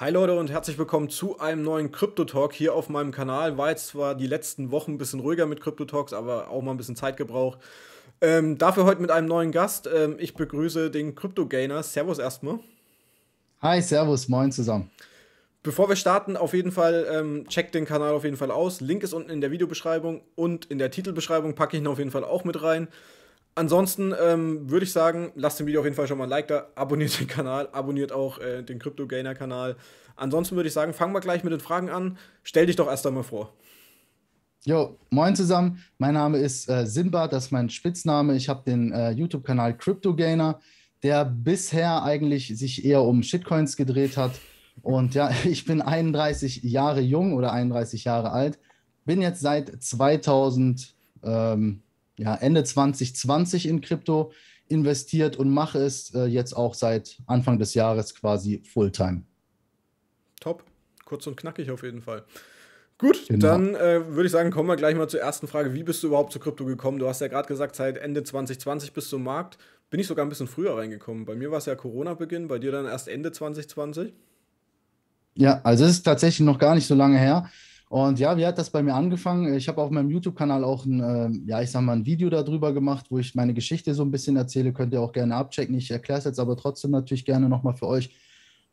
Hi Leute und herzlich willkommen zu einem neuen Crypto Talk hier auf meinem Kanal. War jetzt zwar die letzten Wochen ein bisschen ruhiger mit Crypto Talks, aber auch mal ein bisschen Zeit gebraucht. Ähm, dafür heute mit einem neuen Gast. Ähm, ich begrüße den Crypto Gainer. Servus erstmal. Hi, Servus, moin zusammen. Bevor wir starten, auf jeden Fall ähm, checkt den Kanal auf jeden Fall aus. Link ist unten in der Videobeschreibung und in der Titelbeschreibung packe ich ihn auf jeden Fall auch mit rein. Ansonsten ähm, würde ich sagen, lasst dem Video auf jeden Fall schon mal ein Like da, abonniert den Kanal, abonniert auch äh, den Crypto Gainer Kanal. Ansonsten würde ich sagen, fangen wir gleich mit den Fragen an. Stell dich doch erst einmal vor. Jo, moin zusammen. Mein Name ist äh, Simba, das ist mein Spitzname. Ich habe den äh, YouTube-Kanal Crypto Gainer, der bisher eigentlich sich eher um Shitcoins gedreht hat. Und ja, ich bin 31 Jahre jung oder 31 Jahre alt. Bin jetzt seit 2000. Ähm, ja, Ende 2020 in Krypto investiert und mache es äh, jetzt auch seit Anfang des Jahres quasi Fulltime. Top. Kurz und knackig auf jeden Fall. Gut, genau. dann äh, würde ich sagen, kommen wir gleich mal zur ersten Frage. Wie bist du überhaupt zu Krypto gekommen? Du hast ja gerade gesagt, seit Ende 2020 bist du im Markt. Bin ich sogar ein bisschen früher reingekommen. Bei mir war es ja Corona-Beginn, bei dir dann erst Ende 2020. Ja, also es ist tatsächlich noch gar nicht so lange her. Und ja, wie hat das bei mir angefangen? Ich habe auf meinem YouTube-Kanal auch ein, äh, ja, ich sag mal, ein Video darüber gemacht, wo ich meine Geschichte so ein bisschen erzähle. Könnt ihr auch gerne abchecken. Ich erkläre es jetzt aber trotzdem natürlich gerne nochmal für euch.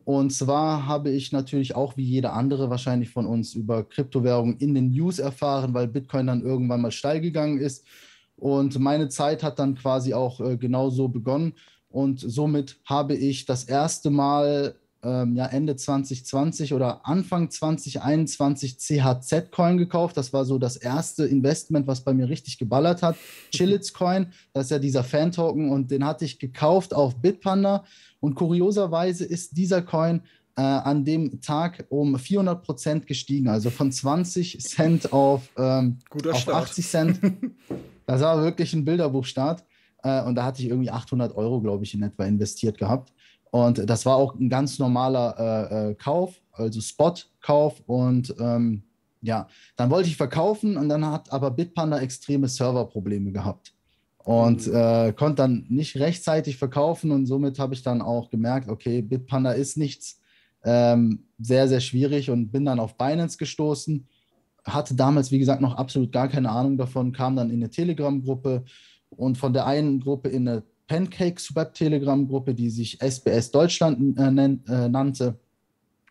Und zwar habe ich natürlich auch wie jeder andere wahrscheinlich von uns über Kryptowährungen in den News erfahren, weil Bitcoin dann irgendwann mal steil gegangen ist. Und meine Zeit hat dann quasi auch äh, genauso begonnen. Und somit habe ich das erste Mal ähm, ja, Ende 2020 oder Anfang 2021 CHZ-Coin gekauft. Das war so das erste Investment, was bei mir richtig geballert hat. Chillitz-Coin, das ist ja dieser Fan-Token und den hatte ich gekauft auf Bitpanda. Und kurioserweise ist dieser Coin äh, an dem Tag um 400 Prozent gestiegen, also von 20 Cent auf, ähm, auf 80 Cent. Das war wirklich ein Bilderbuchstart. Äh, und da hatte ich irgendwie 800 Euro, glaube ich, in etwa investiert gehabt. Und das war auch ein ganz normaler äh, äh, Kauf, also Spot-Kauf. Und ähm, ja, dann wollte ich verkaufen und dann hat aber Bitpanda extreme Serverprobleme gehabt und mhm. äh, konnte dann nicht rechtzeitig verkaufen. Und somit habe ich dann auch gemerkt, okay, Bitpanda ist nichts. Ähm, sehr, sehr schwierig und bin dann auf Binance gestoßen. Hatte damals, wie gesagt, noch absolut gar keine Ahnung davon, kam dann in eine Telegram-Gruppe und von der einen Gruppe in eine Pancakes Web-Telegram-Gruppe, die sich SBS Deutschland äh, äh, nannte.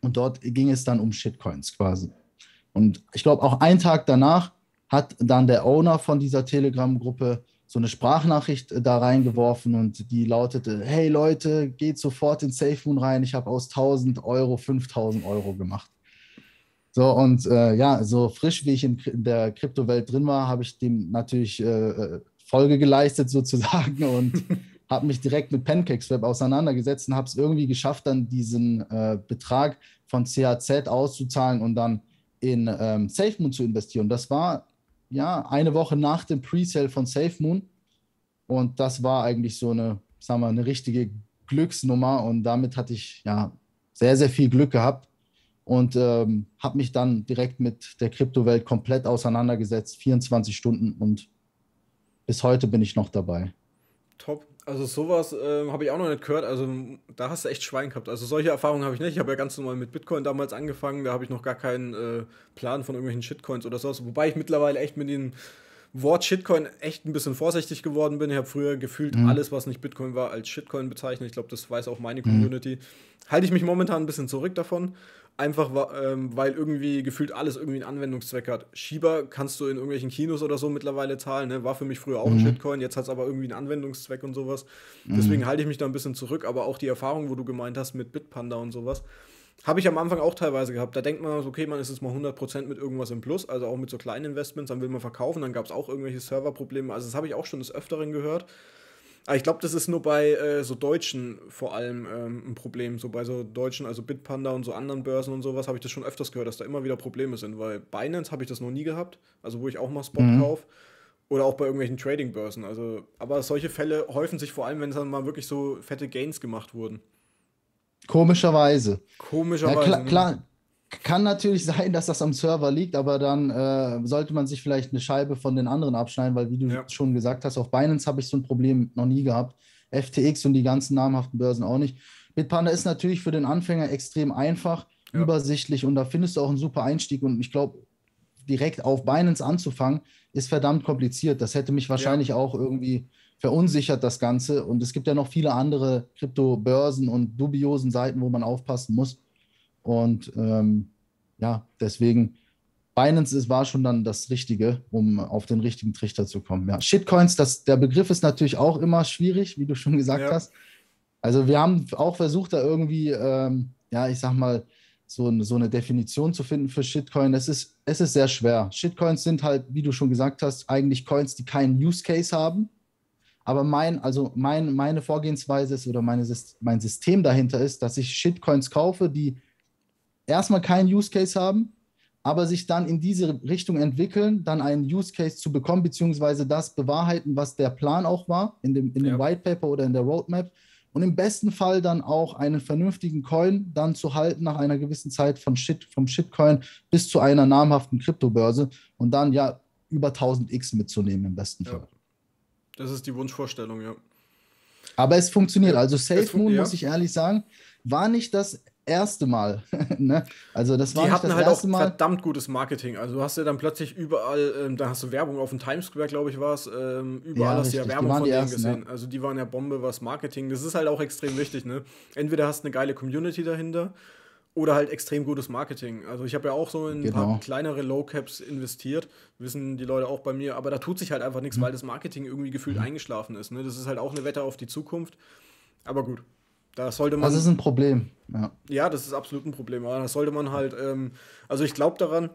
Und dort ging es dann um Shitcoins quasi. Und ich glaube, auch einen Tag danach hat dann der Owner von dieser Telegram-Gruppe so eine Sprachnachricht äh, da reingeworfen und die lautete: Hey Leute, geht sofort in Safe Moon rein. Ich habe aus 1000 Euro 5000 Euro gemacht. So, und äh, ja, so frisch wie ich in der Kryptowelt drin war, habe ich dem natürlich äh, äh Folge geleistet sozusagen und habe mich direkt mit PancakeSwap auseinandergesetzt und habe es irgendwie geschafft, dann diesen äh, Betrag von CHZ auszuzahlen und dann in ähm, SafeMoon zu investieren. Das war ja eine Woche nach dem Presale von SafeMoon und das war eigentlich so eine, sagen wir, eine richtige Glücksnummer und damit hatte ich ja sehr, sehr viel Glück gehabt und ähm, habe mich dann direkt mit der Kryptowelt komplett auseinandergesetzt, 24 Stunden und bis heute bin ich noch dabei. Top. Also sowas äh, habe ich auch noch nicht gehört. Also da hast du echt Schwein gehabt. Also solche Erfahrungen habe ich nicht. Ich habe ja ganz normal mit Bitcoin damals angefangen. Da habe ich noch gar keinen äh, Plan von irgendwelchen Shitcoins oder sowas. Wobei ich mittlerweile echt mit den Wort Shitcoin echt ein bisschen vorsichtig geworden bin. Ich habe früher gefühlt mhm. alles, was nicht Bitcoin war, als Shitcoin bezeichnet. Ich glaube, das weiß auch meine Community. Mhm. Halte ich mich momentan ein bisschen zurück davon. Einfach ähm, weil irgendwie gefühlt alles irgendwie einen Anwendungszweck hat. Shiba kannst du in irgendwelchen Kinos oder so mittlerweile zahlen. Ne? War für mich früher auch mhm. ein Shitcoin, jetzt hat es aber irgendwie einen Anwendungszweck und sowas. Mhm. Deswegen halte ich mich da ein bisschen zurück. Aber auch die Erfahrung, wo du gemeint hast mit Bitpanda und sowas, habe ich am Anfang auch teilweise gehabt. Da denkt man, okay, man ist jetzt mal 100% mit irgendwas im Plus, also auch mit so kleinen Investments, dann will man verkaufen, dann gab es auch irgendwelche Serverprobleme. Also das habe ich auch schon des Öfteren gehört. Aber ah, ich glaube, das ist nur bei äh, so Deutschen vor allem ähm, ein Problem. So bei so Deutschen, also Bitpanda und so anderen Börsen und sowas, habe ich das schon öfters gehört, dass da immer wieder Probleme sind. Weil Binance habe ich das noch nie gehabt, also wo ich auch mal Spot mhm. kaufe. Oder auch bei irgendwelchen Trading-Börsen. Also, aber solche Fälle häufen sich vor allem, wenn es dann mal wirklich so fette Gains gemacht wurden. Komischerweise. Komischerweise. Ja, ne? klar, klar, kann natürlich sein, dass das am Server liegt, aber dann äh, sollte man sich vielleicht eine Scheibe von den anderen abschneiden, weil wie du ja. schon gesagt hast, auf Binance habe ich so ein Problem noch nie gehabt. FTX und die ganzen namhaften Börsen auch nicht. Bitpanda ist natürlich für den Anfänger extrem einfach, ja. übersichtlich und da findest du auch einen super Einstieg und ich glaube, direkt auf Binance anzufangen, ist verdammt kompliziert. Das hätte mich wahrscheinlich ja. auch irgendwie verunsichert, das Ganze. Und es gibt ja noch viele andere Kryptobörsen und dubiosen Seiten, wo man aufpassen muss. Und ähm, ja, deswegen, Binance ist, war schon dann das Richtige, um auf den richtigen Trichter zu kommen. Ja, Shitcoins, das, der Begriff ist natürlich auch immer schwierig, wie du schon gesagt ja. hast. Also wir haben auch versucht, da irgendwie, ähm, ja, ich sag mal, so, so, eine Definition zu finden für Shitcoin. Es ist, es ist sehr schwer. Shitcoins sind halt, wie du schon gesagt hast, eigentlich Coins, die keinen Use Case haben. Aber mein, also mein, meine Vorgehensweise ist oder meine, mein System dahinter ist, dass ich Shitcoins kaufe, die erstmal keinen Use Case haben, aber sich dann in diese Richtung entwickeln, dann einen Use Case zu bekommen, beziehungsweise das bewahrheiten, was der Plan auch war, in dem, in ja. White Paper oder in der Roadmap. Und im besten Fall dann auch einen vernünftigen Coin dann zu halten nach einer gewissen Zeit von Shit, vom Shitcoin bis zu einer namhaften Kryptobörse und dann ja über 1000x mitzunehmen im besten ja. Fall. Das ist die Wunschvorstellung, ja. Aber es funktioniert. Also SafeMoon, fun ja. muss ich ehrlich sagen, war nicht das erste Mal. ne? Also das war die hatten das halt erste auch Mal. verdammt gutes Marketing. Also du hast ja dann plötzlich überall, ähm, da hast du Werbung auf dem Times Square, glaube ich, war es. Ähm, überall ja, hast du ja Werbung von denen ersten, gesehen. Ja. Also die waren ja Bombe, was Marketing. Das ist halt auch extrem wichtig. Ne? Entweder hast du eine geile Community dahinter oder halt extrem gutes Marketing. Also ich habe ja auch so in genau. ein paar genau. kleinere Low Caps investiert, wissen die Leute auch bei mir. Aber da tut sich halt einfach nichts, mhm. weil das Marketing irgendwie gefühlt mhm. eingeschlafen ist. Ne? Das ist halt auch eine Wette auf die Zukunft. Aber gut, da sollte man, das ist ein Problem. Ja. ja, das ist absolut ein Problem. Aber da sollte man halt, ähm, also ich glaube daran,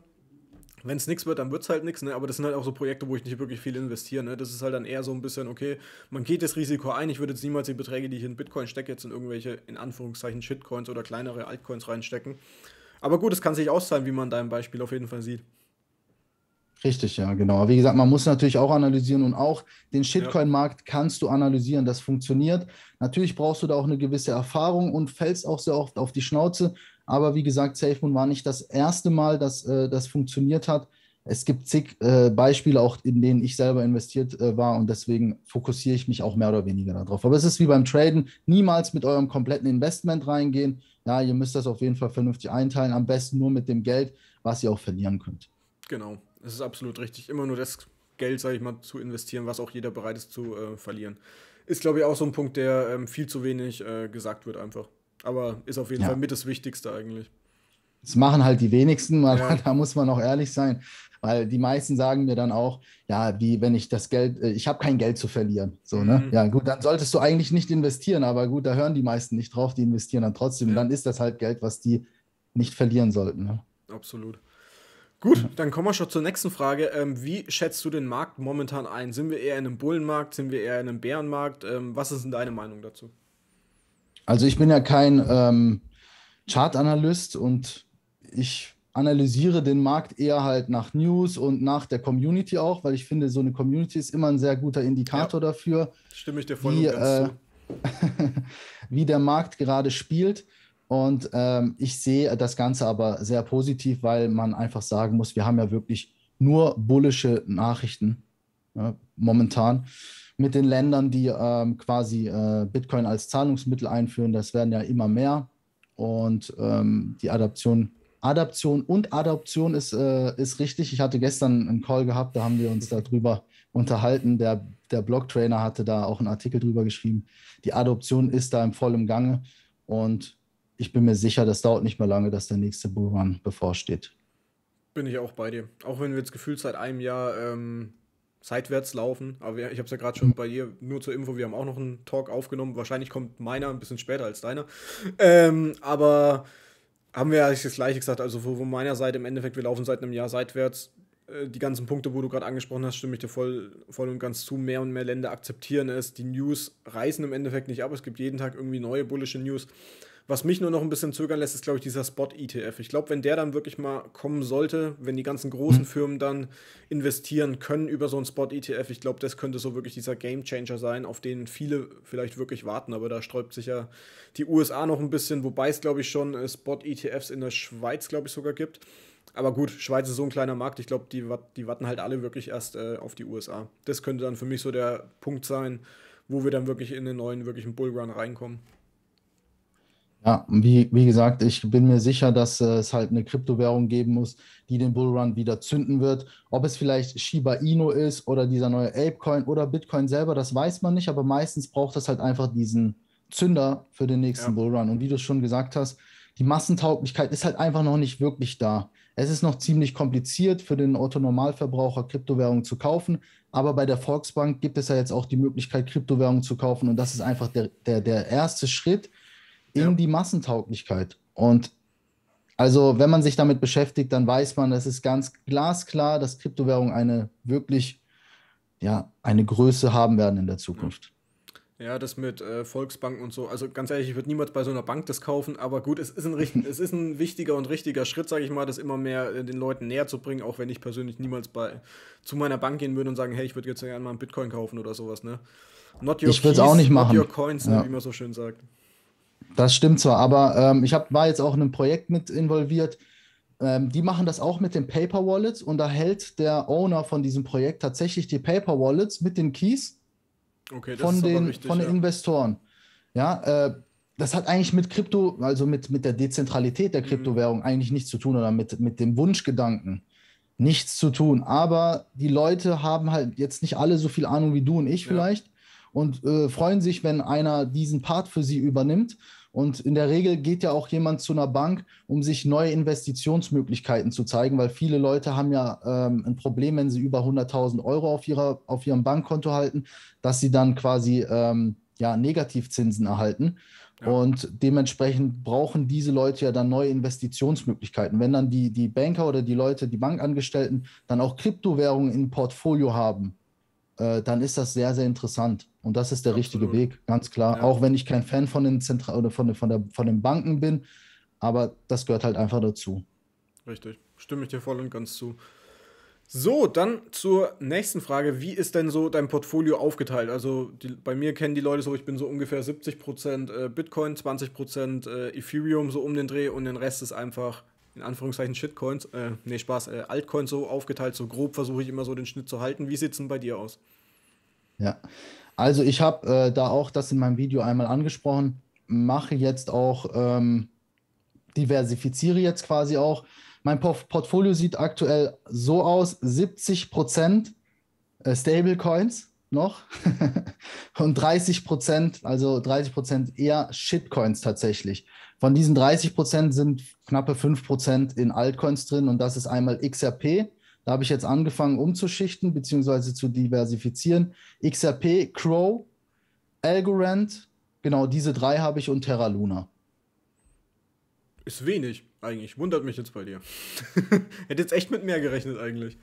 wenn es nichts wird, dann wird es halt nichts. Ne? Aber das sind halt auch so Projekte, wo ich nicht wirklich viel investiere. Ne? Das ist halt dann eher so ein bisschen, okay, man geht das Risiko ein. Ich würde jetzt niemals die Beträge, die ich in Bitcoin stecke, jetzt in irgendwelche, in Anführungszeichen, Shitcoins oder kleinere Altcoins reinstecken. Aber gut, es kann sich auszahlen, wie man in deinem Beispiel auf jeden Fall sieht. Richtig, ja, genau. Wie gesagt, man muss natürlich auch analysieren und auch den Shitcoin-Markt kannst du analysieren, das funktioniert. Natürlich brauchst du da auch eine gewisse Erfahrung und fällst auch sehr oft auf die Schnauze. Aber wie gesagt, SafeMoon war nicht das erste Mal, dass äh, das funktioniert hat. Es gibt zig äh, Beispiele, auch in denen ich selber investiert äh, war und deswegen fokussiere ich mich auch mehr oder weniger darauf. Aber es ist wie beim Traden, niemals mit eurem kompletten Investment reingehen. Ja, ihr müsst das auf jeden Fall vernünftig einteilen, am besten nur mit dem Geld, was ihr auch verlieren könnt. Genau es ist absolut richtig. Immer nur das Geld, sage ich mal, zu investieren, was auch jeder bereit ist zu äh, verlieren. Ist, glaube ich, auch so ein Punkt, der ähm, viel zu wenig äh, gesagt wird einfach. Aber ist auf jeden ja. Fall mit das Wichtigste eigentlich. Das machen halt die wenigsten, weil ja. da muss man auch ehrlich sein. Weil die meisten sagen mir dann auch, ja, wie wenn ich das Geld, äh, ich habe kein Geld zu verlieren. So, ne? Mhm. Ja, gut, dann solltest du eigentlich nicht investieren, aber gut, da hören die meisten nicht drauf, die investieren dann trotzdem. Ja. dann ist das halt Geld, was die nicht verlieren sollten. Ne? Absolut. Gut, dann kommen wir schon zur nächsten Frage. Ähm, wie schätzt du den Markt momentan ein? Sind wir eher in einem Bullenmarkt? Sind wir eher in einem Bärenmarkt? Ähm, was ist denn deine Meinung dazu? Also ich bin ja kein ähm, Chartanalyst und ich analysiere den Markt eher halt nach News und nach der Community auch, weil ich finde, so eine Community ist immer ein sehr guter Indikator ja, dafür. Stimme ich dir voll wie, und ganz äh, zu. wie der Markt gerade spielt. Und ähm, ich sehe das Ganze aber sehr positiv, weil man einfach sagen muss, wir haben ja wirklich nur bullische Nachrichten ja, momentan mit den Ländern, die ähm, quasi äh, Bitcoin als Zahlungsmittel einführen. Das werden ja immer mehr. Und ähm, die Adaption, Adaption und Adoption ist, äh, ist richtig. Ich hatte gestern einen Call gehabt, da haben wir uns darüber unterhalten. Der, der Blog-Trainer hatte da auch einen Artikel drüber geschrieben. Die Adoption ist da im vollen Gange. Und ich bin mir sicher, das dauert nicht mehr lange, dass der nächste Bullrun bevorsteht. Bin ich auch bei dir. Auch wenn wir jetzt gefühlt seit einem Jahr ähm, seitwärts laufen. Aber ich habe es ja gerade schon mhm. bei dir, nur zur Info, wir haben auch noch einen Talk aufgenommen. Wahrscheinlich kommt meiner ein bisschen später als deiner. Ähm, aber haben wir ja das Gleiche gesagt. Also von meiner Seite im Endeffekt, wir laufen seit einem Jahr seitwärts. Äh, die ganzen Punkte, wo du gerade angesprochen hast, stimme ich dir voll, voll und ganz zu. Mehr und mehr Länder akzeptieren es. Die News reißen im Endeffekt nicht ab. Es gibt jeden Tag irgendwie neue bullische News. Was mich nur noch ein bisschen zögern lässt, ist, glaube ich, dieser Spot-ETF. Ich glaube, wenn der dann wirklich mal kommen sollte, wenn die ganzen großen mhm. Firmen dann investieren können über so einen Spot-ETF, ich glaube, das könnte so wirklich dieser Game-Changer sein, auf den viele vielleicht wirklich warten. Aber da sträubt sich ja die USA noch ein bisschen, wobei es, glaube ich, schon äh, Spot-ETFs in der Schweiz, glaube ich, sogar gibt. Aber gut, Schweiz ist so ein kleiner Markt. Ich glaube, die, die warten halt alle wirklich erst äh, auf die USA. Das könnte dann für mich so der Punkt sein, wo wir dann wirklich in den neuen, wirklichen Bullrun reinkommen. Ja, wie, wie gesagt, ich bin mir sicher, dass äh, es halt eine Kryptowährung geben muss, die den Bullrun wieder zünden wird. Ob es vielleicht Shiba Inu ist oder dieser neue Apecoin oder Bitcoin selber, das weiß man nicht, aber meistens braucht es halt einfach diesen Zünder für den nächsten ja. Bullrun. Und wie du schon gesagt hast, die Massentauglichkeit ist halt einfach noch nicht wirklich da. Es ist noch ziemlich kompliziert für den Otto-Normalverbraucher, Kryptowährungen zu kaufen. Aber bei der Volksbank gibt es ja jetzt auch die Möglichkeit, Kryptowährungen zu kaufen. Und das ist einfach der, der, der erste Schritt in ja. die Massentauglichkeit. Und also, wenn man sich damit beschäftigt, dann weiß man, das ist ganz glasklar, dass Kryptowährungen eine wirklich, ja, eine Größe haben werden in der Zukunft. Ja, das mit äh, Volksbanken und so. Also ganz ehrlich, ich würde niemals bei so einer Bank das kaufen, aber gut, es ist ein, richt es ist ein wichtiger und richtiger Schritt, sage ich mal, das immer mehr äh, den Leuten näher zu bringen, auch wenn ich persönlich niemals bei, zu meiner Bank gehen würde und sagen, hey, ich würde jetzt gerne mal einen Bitcoin kaufen oder sowas, ne? Not your ich keys, auch nicht machen. not your coins, ne, ja. wie man so schön sagt. Das stimmt zwar, aber ähm, ich hab, war jetzt auch in einem Projekt mit involviert. Ähm, die machen das auch mit den Paper Wallets und da hält der Owner von diesem Projekt tatsächlich die Paper Wallets mit den Keys okay, von, den, richtig, von den ja. Investoren. Ja, äh, das hat eigentlich mit Krypto, also mit, mit der Dezentralität der mhm. Kryptowährung mhm. eigentlich nichts zu tun oder mit, mit dem Wunschgedanken nichts zu tun. Aber die Leute haben halt jetzt nicht alle so viel Ahnung wie du und ich ja. vielleicht und äh, freuen sich, wenn einer diesen Part für sie übernimmt. Und in der Regel geht ja auch jemand zu einer Bank, um sich neue Investitionsmöglichkeiten zu zeigen, weil viele Leute haben ja ähm, ein Problem, wenn sie über 100.000 Euro auf, ihrer, auf ihrem Bankkonto halten, dass sie dann quasi ähm, ja, Negativzinsen erhalten. Ja. Und dementsprechend brauchen diese Leute ja dann neue Investitionsmöglichkeiten. Wenn dann die, die Banker oder die Leute, die Bankangestellten dann auch Kryptowährungen im Portfolio haben, äh, dann ist das sehr, sehr interessant. Und das ist der Absolut. richtige Weg, ganz klar. Ja. Auch wenn ich kein Fan von den Zentral oder von, von, der, von den Banken bin, aber das gehört halt einfach dazu. Richtig, stimme ich dir voll und ganz zu. So, dann zur nächsten Frage. Wie ist denn so dein Portfolio aufgeteilt? Also die, bei mir kennen die Leute so, ich bin so ungefähr 70% äh, Bitcoin, 20% äh, Ethereum so um den Dreh und den Rest ist einfach in Anführungszeichen Shitcoins, äh, nee Spaß, äh, Altcoins so aufgeteilt. So grob versuche ich immer so den Schnitt zu halten. Wie sieht es denn bei dir aus? Ja, also ich habe äh, da auch das in meinem Video einmal angesprochen, mache jetzt auch, ähm, diversifiziere jetzt quasi auch. Mein Portfolio sieht aktuell so aus, 70 Prozent äh, Stablecoins noch und 30 Prozent, also 30 Prozent eher Shitcoins tatsächlich. Von diesen 30 Prozent sind knappe 5 Prozent in Altcoins drin und das ist einmal XRP, da habe ich jetzt angefangen umzuschichten bzw. zu diversifizieren. XRP, Crow, Algorand, genau diese drei habe ich und Terra Luna. Ist wenig eigentlich. Wundert mich jetzt bei dir. Hätte jetzt echt mit mehr gerechnet eigentlich.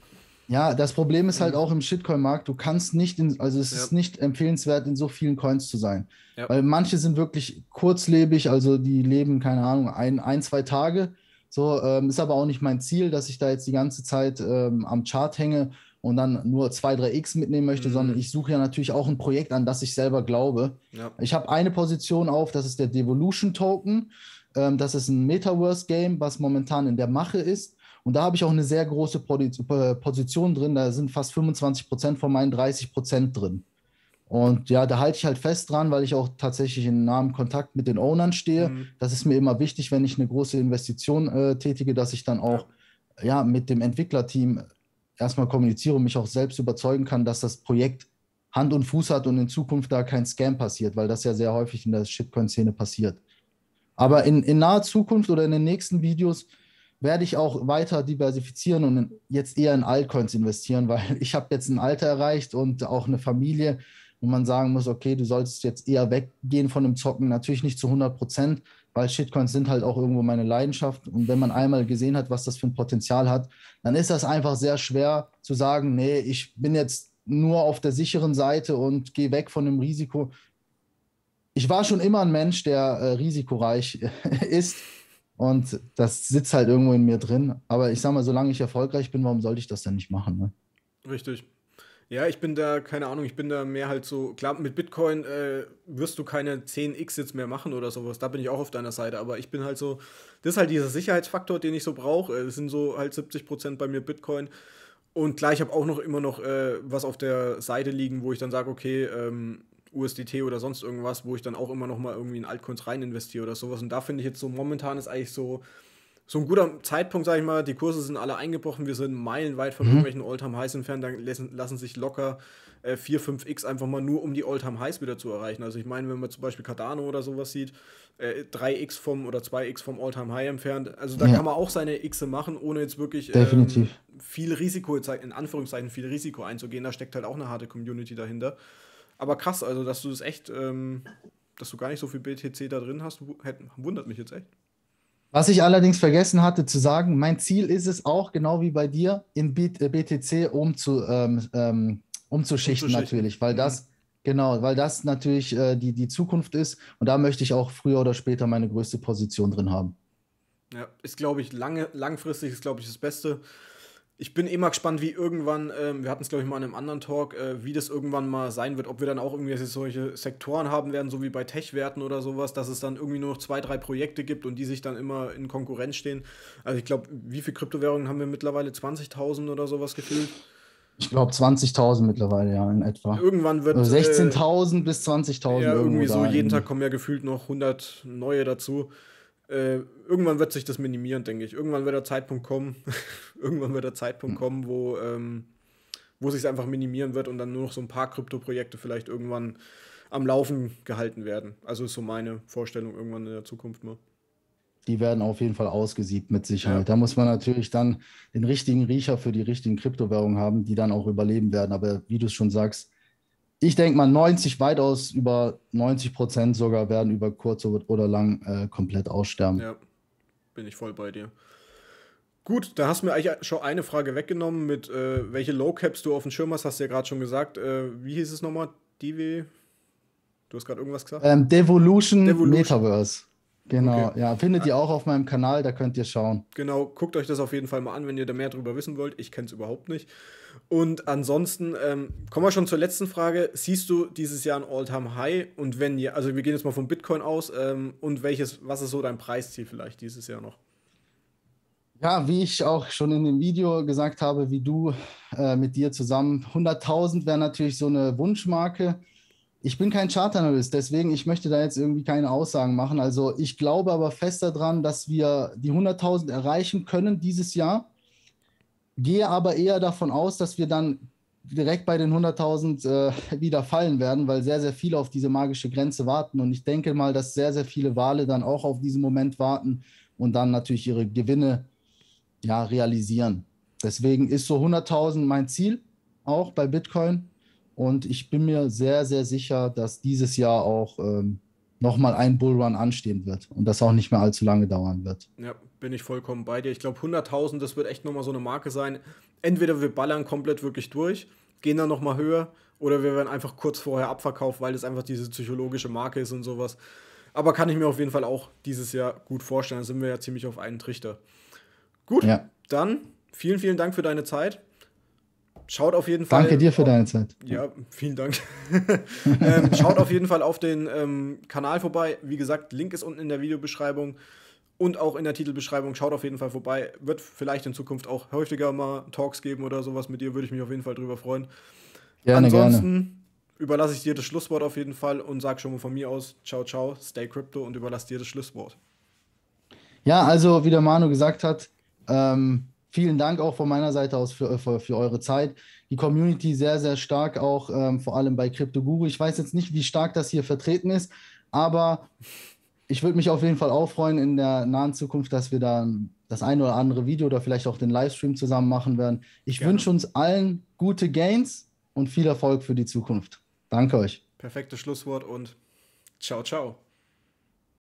Ja, das Problem ist halt auch im Shitcoin-Markt, du kannst nicht, in, also es ja. ist nicht empfehlenswert, in so vielen Coins zu sein. Ja. Weil manche sind wirklich kurzlebig, also die leben, keine Ahnung, ein, ein zwei Tage so ähm, ist aber auch nicht mein Ziel, dass ich da jetzt die ganze Zeit ähm, am Chart hänge und dann nur zwei, drei X mitnehmen möchte, mhm. sondern ich suche ja natürlich auch ein Projekt, an das ich selber glaube. Ja. Ich habe eine Position auf, das ist der Devolution Token. Ähm, das ist ein Metaverse-Game, was momentan in der Mache ist. Und da habe ich auch eine sehr große Position drin. Da sind fast 25 Prozent von meinen 30 Prozent drin. Und ja, da halte ich halt fest dran, weil ich auch tatsächlich in nahem Kontakt mit den Ownern stehe. Mhm. Das ist mir immer wichtig, wenn ich eine große Investition äh, tätige, dass ich dann auch ja. ja, mit dem Entwicklerteam erstmal kommuniziere und mich auch selbst überzeugen kann, dass das Projekt Hand und Fuß hat und in Zukunft da kein Scam passiert, weil das ja sehr häufig in der Shitcoin-Szene passiert. Aber in, in naher Zukunft oder in den nächsten Videos werde ich auch weiter diversifizieren und jetzt eher in Altcoins investieren, weil ich habe jetzt ein Alter erreicht und auch eine Familie wo man sagen muss, okay, du solltest jetzt eher weggehen von dem Zocken, natürlich nicht zu 100 Prozent, weil Shitcoins sind halt auch irgendwo meine Leidenschaft. Und wenn man einmal gesehen hat, was das für ein Potenzial hat, dann ist das einfach sehr schwer zu sagen, nee, ich bin jetzt nur auf der sicheren Seite und gehe weg von dem Risiko. Ich war schon immer ein Mensch, der äh, risikoreich ist. Und das sitzt halt irgendwo in mir drin. Aber ich sage mal, solange ich erfolgreich bin, warum sollte ich das denn nicht machen? Ne? Richtig. Ja, ich bin da, keine Ahnung, ich bin da mehr halt so, klar, mit Bitcoin äh, wirst du keine 10x jetzt mehr machen oder sowas, da bin ich auch auf deiner Seite, aber ich bin halt so, das ist halt dieser Sicherheitsfaktor, den ich so brauche, es äh, sind so halt 70% bei mir Bitcoin und klar, ich habe auch noch immer noch äh, was auf der Seite liegen, wo ich dann sage, okay, ähm, USDT oder sonst irgendwas, wo ich dann auch immer noch mal irgendwie in Altcoins rein investiere oder sowas und da finde ich jetzt so, momentan ist eigentlich so, so ein guter Zeitpunkt, sage ich mal, die Kurse sind alle eingebrochen, wir sind meilenweit von mhm. irgendwelchen Oldtime Highs entfernt, dann lassen, lassen sich locker äh, 4, 5x einfach mal nur, um die Oldtime Highs wieder zu erreichen. Also ich meine, wenn man zum Beispiel Cardano oder sowas sieht, äh, 3x vom oder 2x vom Alltime High entfernt, also da ja. kann man auch seine x machen, ohne jetzt wirklich ähm, viel Risiko, in Anführungszeichen viel Risiko einzugehen. Da steckt halt auch eine harte Community dahinter. Aber krass, also dass du es das echt, ähm, dass du gar nicht so viel BTC da drin hast, wundert mich jetzt echt. Was ich allerdings vergessen hatte zu sagen, mein Ziel ist es auch, genau wie bei dir, in BTC äh, umzu, ähm, ähm umzuschichten, umzuschichten natürlich, weil das, mhm. genau, weil das natürlich äh, die, die Zukunft ist und da möchte ich auch früher oder später meine größte Position drin haben. Ja, ist, glaube ich, lange, langfristig ist, glaube ich, das Beste ich bin eh mal gespannt, wie irgendwann, ähm, wir hatten es glaube ich mal in einem anderen Talk, äh, wie das irgendwann mal sein wird, ob wir dann auch irgendwie solche Sektoren haben werden, so wie bei Tech-Werten oder sowas, dass es dann irgendwie nur noch zwei, drei Projekte gibt und die sich dann immer in Konkurrenz stehen. Also ich glaube, wie viele Kryptowährungen haben wir mittlerweile? 20.000 oder sowas gefühlt? Ich glaube 20.000 mittlerweile, ja, in etwa. Irgendwann wird. Also 16.000 äh, bis 20.000. Ja, irgendwie so. Jeden Tag kommen ja gefühlt noch 100 neue dazu. Äh, irgendwann wird sich das minimieren, denke ich. Irgendwann wird der Zeitpunkt kommen, irgendwann wird der Zeitpunkt hm. kommen, wo, ähm, wo sich einfach minimieren wird und dann nur noch so ein paar Krypto-Projekte vielleicht irgendwann am Laufen gehalten werden. Also ist so meine Vorstellung irgendwann in der Zukunft mal. Die werden auf jeden Fall ausgesiebt mit Sicherheit. Ja. Da muss man natürlich dann den richtigen Riecher für die richtigen Kryptowährungen haben, die dann auch überleben werden. Aber wie du es schon sagst, ich denke mal, 90, weitaus über 90 Prozent sogar werden über kurz oder lang äh, komplett aussterben. Ja, bin ich voll bei dir. Gut, da hast du mir eigentlich schon eine Frage weggenommen mit, äh, welche Low-Caps du auf dem Schirm hast, hast du ja gerade schon gesagt. Äh, wie hieß es nochmal? DW? Du hast gerade irgendwas gesagt? Ähm, Devolution, Devolution, Metaverse. Genau, okay. ja, findet ihr auch auf meinem Kanal, da könnt ihr schauen. Genau, guckt euch das auf jeden Fall mal an, wenn ihr da mehr drüber wissen wollt. Ich kenne es überhaupt nicht. Und ansonsten ähm, kommen wir schon zur letzten Frage. Siehst du dieses Jahr ein All-Time-High? Und wenn ja, also wir gehen jetzt mal vom Bitcoin aus. Ähm, und welches, was ist so dein Preisziel vielleicht dieses Jahr noch? Ja, wie ich auch schon in dem Video gesagt habe, wie du äh, mit dir zusammen. 100.000 wäre natürlich so eine Wunschmarke. Ich bin kein Chartanalyst, deswegen ich möchte da jetzt irgendwie keine Aussagen machen. Also ich glaube aber fest daran, dass wir die 100.000 erreichen können dieses Jahr gehe aber eher davon aus, dass wir dann direkt bei den 100.000 äh, wieder fallen werden, weil sehr, sehr viele auf diese magische Grenze warten. Und ich denke mal, dass sehr, sehr viele Wale dann auch auf diesen Moment warten und dann natürlich ihre Gewinne ja, realisieren. Deswegen ist so 100.000 mein Ziel auch bei Bitcoin. Und ich bin mir sehr, sehr sicher, dass dieses Jahr auch ähm, nochmal ein Bullrun anstehen wird und das auch nicht mehr allzu lange dauern wird. Ja, bin ich vollkommen bei dir. Ich glaube, 100.000, das wird echt nochmal so eine Marke sein. Entweder wir ballern komplett wirklich durch, gehen dann nochmal höher oder wir werden einfach kurz vorher abverkauft, weil es einfach diese psychologische Marke ist und sowas. Aber kann ich mir auf jeden Fall auch dieses Jahr gut vorstellen. Da sind wir ja ziemlich auf einen Trichter. Gut, ja. dann vielen, vielen Dank für deine Zeit schaut auf jeden Fall. Danke dir für deine Zeit. Ja, vielen Dank. ähm, schaut auf jeden Fall auf den ähm, Kanal vorbei. Wie gesagt, Link ist unten in der Videobeschreibung und auch in der Titelbeschreibung. Schaut auf jeden Fall vorbei. Wird vielleicht in Zukunft auch häufiger mal Talks geben oder sowas mit dir. Würde ich mich auf jeden Fall drüber freuen. Gerne, Ansonsten gerne. überlasse ich dir das Schlusswort auf jeden Fall und sage schon mal von mir aus: Ciao, ciao, stay crypto und überlasse dir das Schlusswort. Ja, also wie der Manu gesagt hat, ähm, vielen Dank auch von meiner Seite aus für, für, für eure Zeit. Die Community sehr, sehr stark, auch ähm, vor allem bei CryptoGuru. Ich weiß jetzt nicht, wie stark das hier vertreten ist, aber ich würde mich auf jeden Fall auch freuen in der nahen Zukunft, dass wir dann das ein oder andere Video oder vielleicht auch den Livestream zusammen machen werden. Ich wünsche uns allen gute Gains und viel Erfolg für die Zukunft. Danke euch. Perfektes Schlusswort und ciao, ciao.